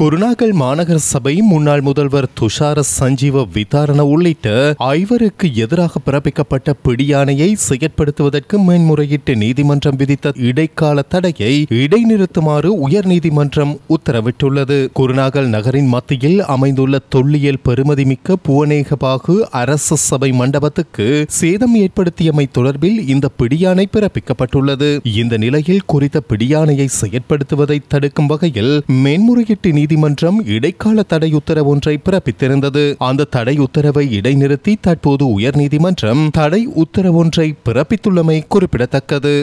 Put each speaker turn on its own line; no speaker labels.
குருநாகல் மாநகர சபை முன்னாள் முதல்வர் துஷார சஞ்சீவ விதாரண உள்ளிட்ட ஐவருக்கு எதிராக பிறப்பிக்கப்பட்ட பிடியானையை செயற்படுத்துவதற்கு மேன்முறையீட்டு நீதிமன்றம் விதித்த இடைக்கால தடையை இடைநிறுத்துமாறு உயர்நீதிமன்றம் உத்தரவிட்டுள்ளது குருநாகல் நகரின் மத்தியில் அமைந்துள்ள தொல்லியல் பெருமதிமிக்க புவனேகபாகு அரசு சபை மண்டபத்துக்கு சேதம் ஏற்படுத்தியமை தொடர்பில் இந்த பிடியானை பிறப்பிக்கப்பட்டுள்ளது இந்த நிலையில் குறித்த பிடியானையை செயற்படுத்துவதை தடுக்கும் வகையில் மேன்முறையீட்டு நீதிமன்றம் இடைக்கால தடை உத்தரவு ஒன்றை பிறப்பித்திருந்தது அந்த தடை உத்தரவை இடைநிறுத்தி தற்போது உயர்நீதிமன்றம் தடை உத்தரவொன்றை பிறப்பித்துள்ளமை குறிப்பிடத்தக்கது